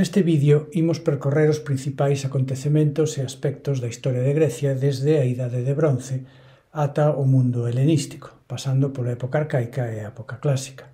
Neste vídeo imos percorrer os principais acontecementos e aspectos da historia de Grecia desde a Idade de Bronce ata o mundo helenístico, pasando pola época arcaica e a época clásica.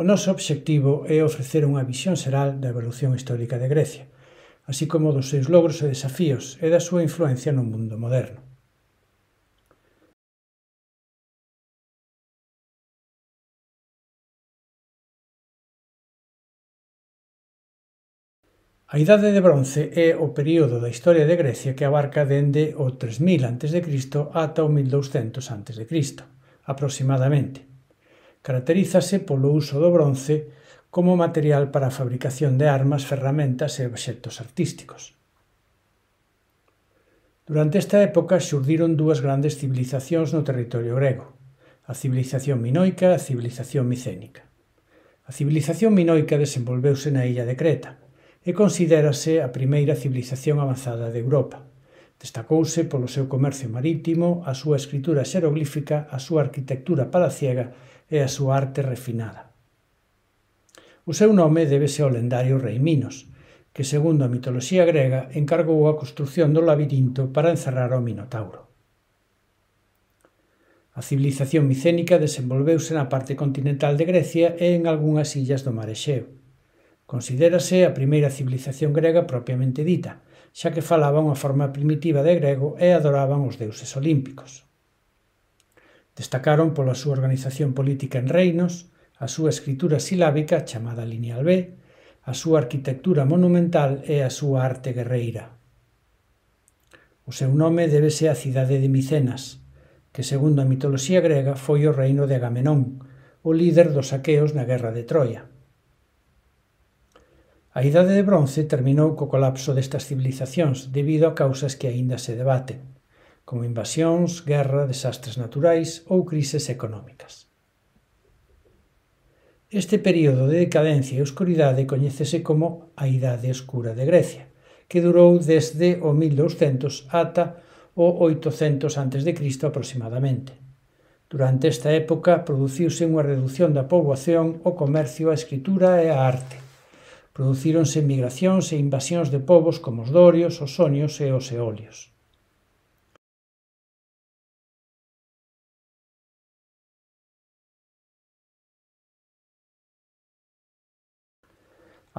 O noso obxectivo é ofrecer unha visión xeral da evolución histórica de Grecia, así como dos seus logros e desafíos e da súa influencia no mundo moderno. A Idade de Bronce é o período da historia de Grecia que abarca dende o 3000 a.C. ata o 1200 a.C., aproximadamente. Caracterízase polo uso do bronce como material para a fabricación de armas, ferramentas e objetos artísticos. Durante esta época xurdiron dúas grandes civilizacións no territorio grego, a civilización minoica e a civilización micénica. A civilización minoica desenvolveuse na illa de Creta, e considérase a primeira civilización avanzada de Europa. Destacouse polo seu comercio marítimo, a súa escritura xeroglífica, a súa arquitectura palaciega e a súa arte refinada. O seu nome débese ao lendario rei Minos, que segundo a mitoloxía grega encargou a construción do labirinto para encerrar ao Minotauro. A civilización micénica desenvolveuse na parte continental de Grecia e en algunhas illas do Mar Exeo. Considérase a primeira civilización grega propiamente dita, xa que falaban unha forma primitiva de grego e adoraban os deuses olímpicos. Destacaron pola súa organización política en reinos, a súa escritura silábica chamada lineal B, a súa arquitectura monumental e a súa arte guerreira. O seu nome débese á cidade de Micenas, que segundo a mitoloxía grega foi o reino de Agamenón, o líder dos saqueos na guerra de Troia. A idade de bronce terminou co colapso destas civilizacións debido a causas que aínda se debaten, como invasións, guerra, desastres naturais ou crises económicas. Este período de decadencia e oscuridade coñécese como a Idade Escura de Grecia, que durou desde o 1200 ata o 800 a.C. aproximadamente. Durante esta época produciuse unha redución da poboación, o comercio, a escritura e a arte. Producíronse migracións e invasións de pobos como os dorios, os sonios e os eolios.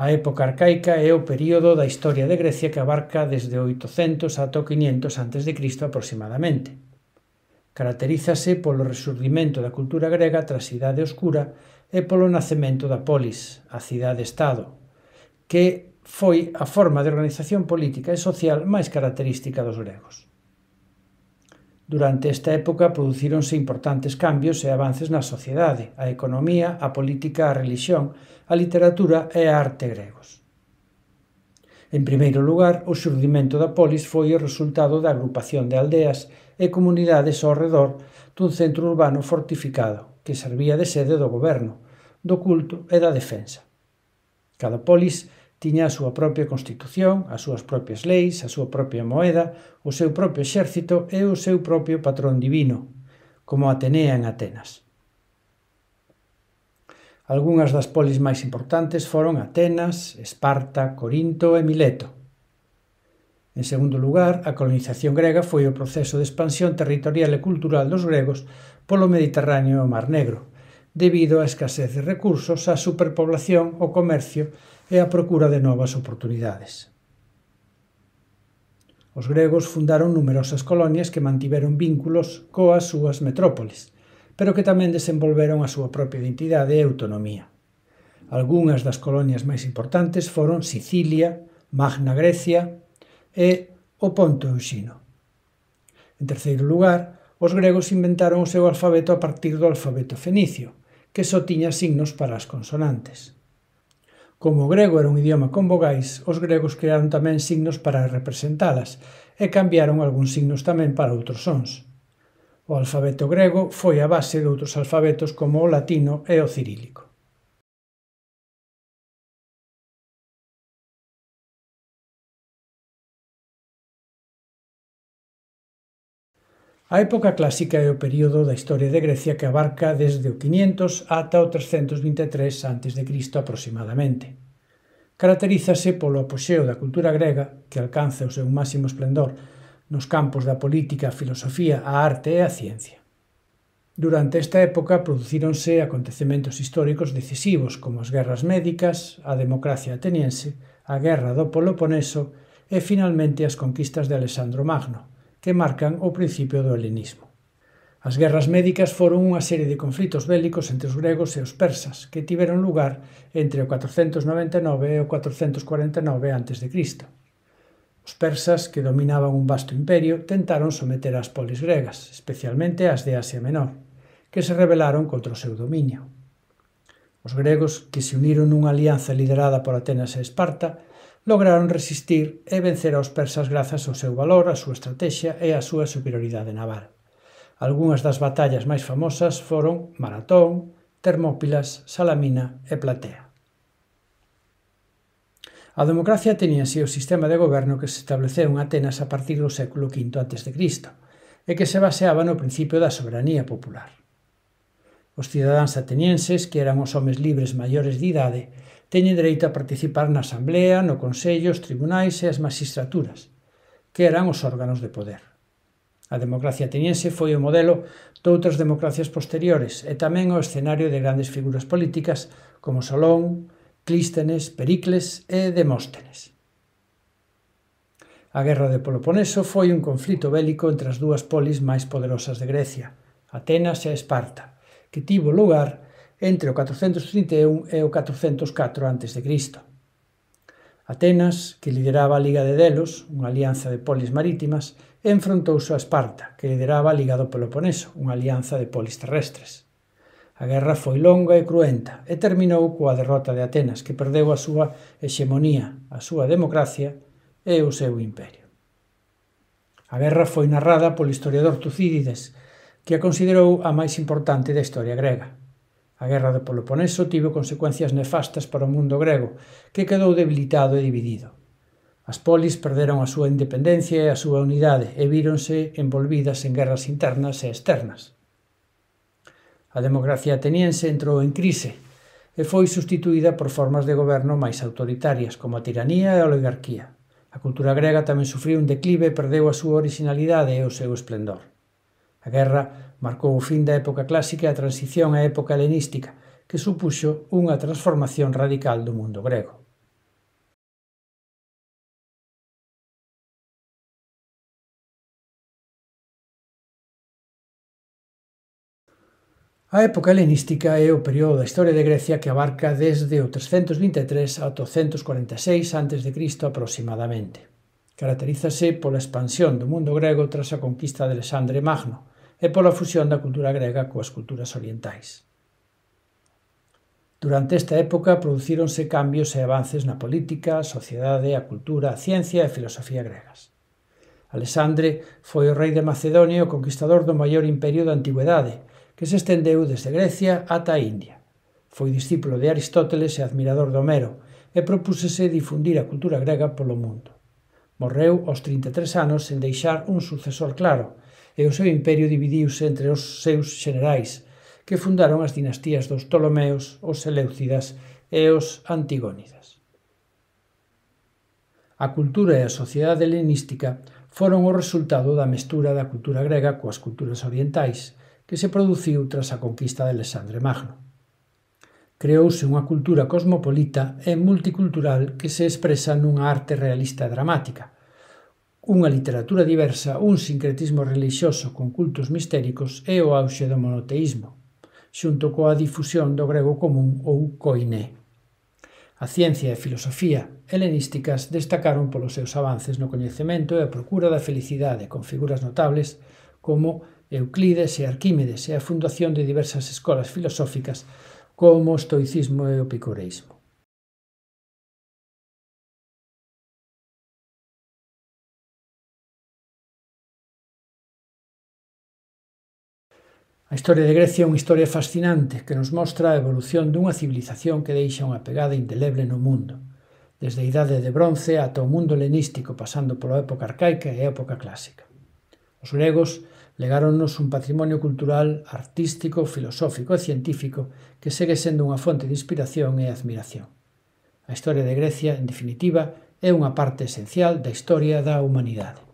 A época arcaica é o período da historia de Grecia que abarca desde 800 ata 500 a.C. aproximadamente. Caracterízase polo resurdimento da cultura grega tras a Idade Oscura e polo nacemento da polis, a cidade-estado, que foi a forma de organización política e social máis característica dos gregos. Durante esta época producíronse importantes cambios e avances na sociedade, a economía, a política, a religión, a literatura e a arte gregos. En primeiro lugar, o xurdimento da polis foi o resultado da agrupación de aldeas e comunidades ao redor dun centro urbano fortificado que servía de sede do goberno, do culto e da defensa. Cada polis tiña a súa propia constitución, as súas propias leis, a súa propia moeda, o seu propio exército e o seu propio patrón divino, como Atenea en Atenas. Algúnas das polis máis importantes foron Atenas, Esparta, Corinto e Mileto. En segundo lugar, a colonización grega foi o proceso de expansión territorial e cultural dos gregos polo Mediterráneo e o Mar Negro, debido á escasez de recursos, á superpoblación, o comercio e e a procura de novas oportunidades. Os gregos fundaron numerosas colonias que mantiveron vínculos coas súas metrópoles, pero que tamén desenvolveron a súa propia identidade e autonomía. Algúnas das colonias máis importantes foron Sicilia, Magna Grecia e o Ponto Euxino. En terceiro lugar, os gregos inventaron o seu alfabeto a partir do alfabeto fenicio, que só tiña signos para as consonantes. Como o grego era un idioma con vogais, os gregos crearon tamén signos para representalas e cambiaron algúns signos tamén para outros sons. O alfabeto grego foi a base de outros alfabetos como o latino e o cirílico. A época clásica é o período da historia de Grecia que abarca desde o 500 ata o 323 a.C. aproximadamente. Caracterízase polo apoxeo da cultura grega, que alcanza o seu máximo esplendor nos campos da política, a filosofía, a arte e a ciencia. Durante esta época producíronse acontecementos históricos decisivos como as guerras médicas, a democracia ateniense, a guerra do Peloponeso e finalmente as conquistas de Alessandro Magno, que marcan o principio do helenismo. As guerras médicas foron unha serie de conflitos bélicos entre os gregos e os persas que tiveron lugar entre o 499 e o 449 a.C. Os persas, que dominaban un vasto imperio, tentaron someter as polis gregas, especialmente as de Asia Menor, que se rebelaron contra o seu dominio. Os gregos, que se uniron nunha alianza liderada por Atenas e Esparta, lograron resistir e vencer aos persas grazas ao seu valor, a súa estratexia e a súa superioridade naval. Algúnas das batallas máis famosas foron Maratón, Termópilas, Salamina e Platea. A democracia así o sistema de goberno que se estableceu en Atenas a partir do século V a.C. e que se baseaba no principio da soberanía popular. Os cidadáns atenienses, que eran os homes libres maiores de idade, teñen dereito a participar na Asamblea, no Consello, os tribunais e as magistraturas, que eran os órganos de poder. A democracia ateniense foi o modelo de outras democracias posteriores e tamén o escenario de grandes figuras políticas como Solón, Clístenes, Pericles e Demóstenes. A Guerra de Peloponeso foi un conflito bélico entre as dúas polis máis poderosas de Grecia, Atenas e Esparta, que tivo lugar entre o 431 e o 404 a.C. Atenas, que lideraba a Liga de Delos, unha alianza de polis marítimas, enfrontouse a Esparta, que lideraba a Liga do Peloponeso, unha alianza de polis terrestres. A guerra foi longa e cruenta e terminou coa derrota de Atenas, que perdeu a súa hexemonía, a súa democracia e o seu imperio. A guerra foi narrada polo historiador Tucídides, que a considerou a máis importante da historia grega. A guerra do Peloponeso tivo consecuencias nefastas para o mundo grego, que quedou debilitado e dividido. As polis perderon a súa independencia e a súa unidade e víronse envolvidas en guerras internas e externas. A democracia ateniense entrou en crise e foi sustituída por formas de goberno máis autoritarias, como a tiranía e a oligarquía. A cultura grega tamén sufriu un declive e perdeu a súa originalidade e o seu esplendor. A guerra marcou o fin da época clásica e a transición á época helenística, que supuxo unha transformación radical do mundo grego. A época helenística é o período da historia de Grecia que abarca desde o 323 ata o a.C. aproximadamente. Caracterízase pola expansión do mundo grego tras a conquista de Alexandre Magno, e pola fusión da cultura grega coas culturas orientais. Durante esta época producíronse cambios e avances na política, a sociedade, a cultura, a ciencia e a filosofía gregas. Alexandre foi o rei de Macedonia e o conquistador do maior imperio da antigüedade, que se estendeu desde Grecia ata a India. Foi discípulo de Aristóteles e admirador de Homero e propúsese difundir a cultura grega polo mundo. Morreu aos 33 anos sen deixar un sucesor claro e o seu imperio dividiuse entre os seus xenerais, que fundaron as dinastías dos Ptolomeos, os Seleucidas e os Antigónidas. A cultura e a sociedade helenística foron o resultado da mestura da cultura grega coas culturas orientais, que se produciu tras a conquista de Alexandre Magno. Creouse unha cultura cosmopolita e multicultural que se expresa nunha arte realista e dramática, unha literatura diversa, un sincretismo relixioso con cultos mistéricos e o auxe do monoteísmo, xunto coa difusión do grego común ou coiné. A ciencia e a filosofía helenísticas destacaron polos seus avances no coñecemento e a procura da felicidade con figuras notables como Euclides e Arquímedes e a fundación de diversas escolas filosóficas como o estoicismo e o picureísmo. A historia de Grecia é unha historia fascinante que nos mostra a evolución dunha civilización que deixa unha pegada indeleble no mundo, desde a idade de bronce ata o mundo helenístico pasando pola época arcaica e a época clásica. Os gregos legáronnos un patrimonio cultural, artístico, filosófico e científico que segue sendo unha fonte de inspiración e admiración. A historia de Grecia, en definitiva, é unha parte esencial da historia da humanidade.